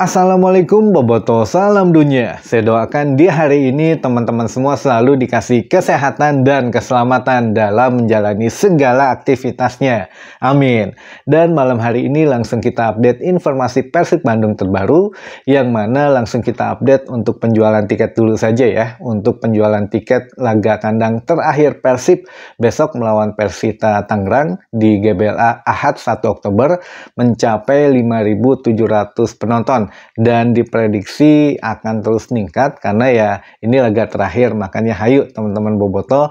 Assalamualaikum Boboto, salam dunia. Saya doakan di hari ini teman-teman semua selalu dikasih kesehatan dan keselamatan dalam menjalani segala aktivitasnya. Amin. Dan malam hari ini langsung kita update informasi Persib Bandung terbaru, yang mana langsung kita update untuk penjualan tiket dulu saja ya. Untuk penjualan tiket laga kandang terakhir Persib besok melawan Persita Tangerang di GBLA Ahad 1 Oktober mencapai 5.700 penonton dan diprediksi akan terus meningkat karena ya ini laga terakhir makanya hayu teman-teman boboto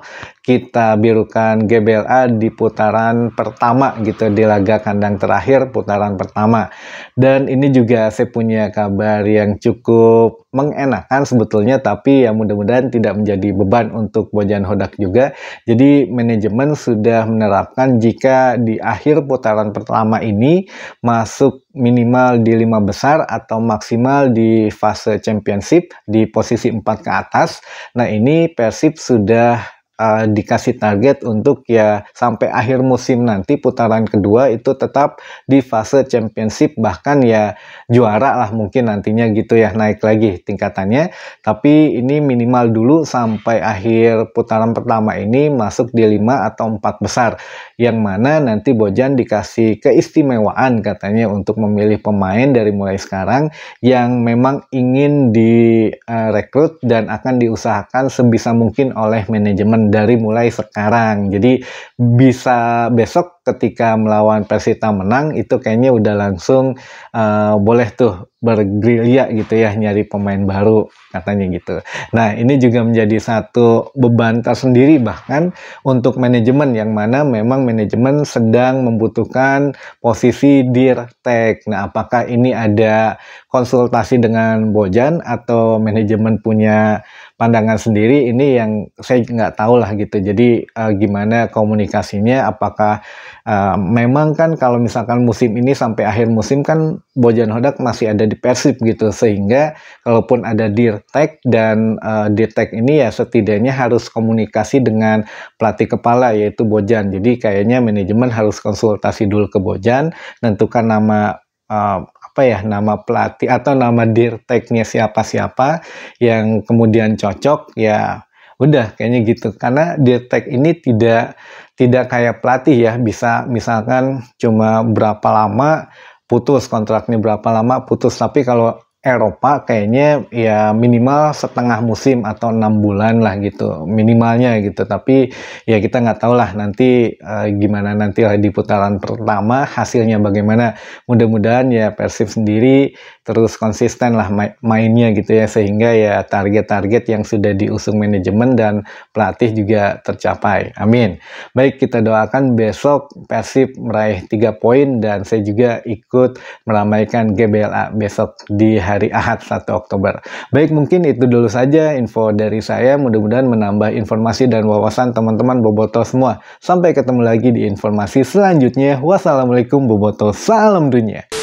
kita birukan GBLA di putaran pertama gitu di laga kandang terakhir putaran pertama dan ini juga saya punya kabar yang cukup mengenakan sebetulnya tapi ya mudah-mudahan tidak menjadi beban untuk Bojan Hodak juga jadi manajemen sudah menerapkan jika di akhir putaran pertama ini masuk minimal di lima besar atau maksimal di fase championship di posisi 4 ke atas nah ini Persib sudah uh, dikasih target untuk ya sampai akhir musim nanti putaran kedua itu tetap di fase championship bahkan ya juara lah mungkin nantinya gitu ya naik lagi tingkatannya tapi ini minimal dulu sampai akhir putaran pertama ini masuk di 5 atau 4 besar yang mana nanti Bojan dikasih keistimewaan katanya untuk memilih pemain dari mulai sekarang yang memang ingin direkrut eh, dan akan diusahakan sebisa mungkin oleh manajemen dari mulai sekarang. Jadi bisa besok ketika melawan Persita menang itu kayaknya udah langsung uh, boleh tuh bergerilya gitu ya nyari pemain baru katanya gitu. Nah ini juga menjadi satu beban tersendiri bahkan untuk manajemen yang mana memang manajemen sedang membutuhkan posisi dirtek. Nah apakah ini ada konsultasi dengan Bojan atau manajemen punya pandangan sendiri ini yang saya nggak tahu lah gitu. Jadi uh, gimana komunikasinya apakah Eh, memang kan kalau misalkan musim ini sampai akhir musim kan Bojan Hodak masih ada di Persib gitu sehingga kalaupun ada Dirtek dan uh, Dirtek ini ya setidaknya harus komunikasi dengan pelatih kepala yaitu Bojan jadi kayaknya manajemen harus konsultasi dulu ke Bojan tentukan nama uh, apa ya nama pelatih atau nama Dirteknya siapa siapa yang kemudian cocok ya udah kayaknya gitu karena Dirtek ini tidak tidak kayak pelatih ya bisa misalkan cuma berapa lama putus kontraknya berapa lama putus tapi kalau Eropa kayaknya ya minimal setengah musim atau enam bulan lah gitu minimalnya gitu tapi ya kita nggak tahu lah nanti e, gimana nanti lah di putaran pertama hasilnya bagaimana mudah-mudahan ya Persib sendiri terus konsisten lah mainnya gitu ya sehingga ya target-target yang sudah diusung manajemen dan pelatih juga tercapai amin baik kita doakan besok Persib meraih tiga poin dan saya juga ikut meramaikan GBLA besok di hari Ahad 1 Oktober. Baik, mungkin itu dulu saja info dari saya. Mudah-mudahan menambah informasi dan wawasan teman-teman Boboto semua. Sampai ketemu lagi di informasi selanjutnya. Wassalamualaikum Boboto, salam dunia.